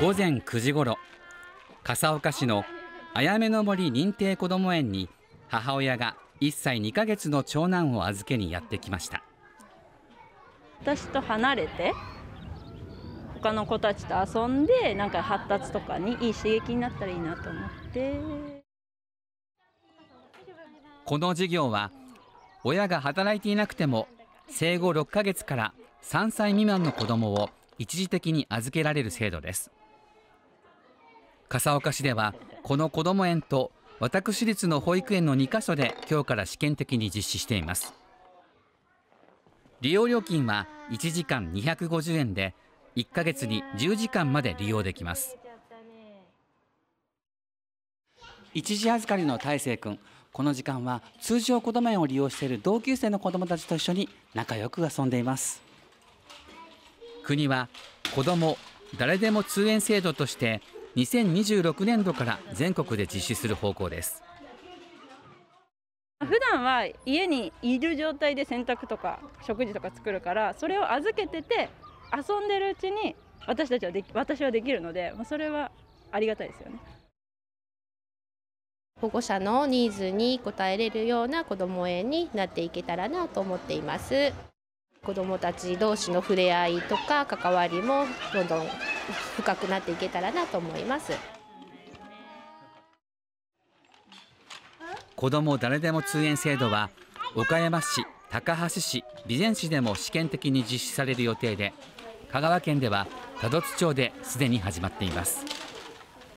午前9時ごろ笠岡市のあやめの森認定こども園に母親が1歳2ヶ月の長男を預けにやってきました私と離れて他の子たちと遊んでなんか発達とかにいい刺激になったらいいなと思ってこの授業は親が働いていなくても生後6ヶ月から3歳未満の子どもを一時的に預けられる制度です笠岡市ではこのこども園と私立の保育園の2カ所で今日から試験的に実施しています利用料金は1時間250円で1ヶ月に10時間まで利用できます一時預かりの大成君この時間は通常子ども園を利用している同級生の子どもたちと一緒に仲良く遊んでいます国は子ども誰でも通園制度として2026年度から全国で実施する方向です普段は家にいる状態で洗濯とか食事とか作るからそれを預けてて遊んでるうちに私たちはでき私はできるので、まあ、それはありがたいですよね。保護者のニーズに応えれるような子ども園になっていけたらなと思っています。子どもたち同士の触れ合いとか関わりもどんどん深くなっていけたらなと思います子ども誰でも通園制度は岡山市高梁市備前市でも試験的に実施される予定で香川県では多度津町ですでに始まっています。